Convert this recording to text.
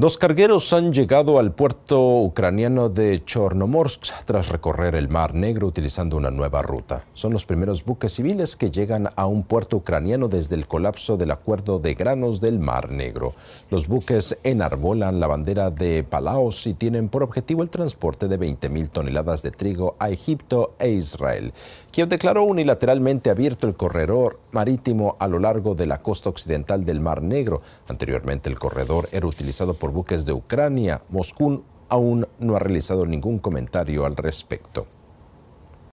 Los cargueros han llegado al puerto ucraniano de Chornomorsk tras recorrer el Mar Negro utilizando una nueva ruta. Son los primeros buques civiles que llegan a un puerto ucraniano desde el colapso del acuerdo de granos del Mar Negro. Los buques enarbolan la bandera de Palaos y tienen por objetivo el transporte de 20.000 toneladas de trigo a Egipto e Israel. Kiev declaró unilateralmente abierto el corredor marítimo a lo largo de la costa occidental del Mar Negro. Anteriormente el corredor era utilizado por buques de Ucrania, Moscú aún no ha realizado ningún comentario al respecto.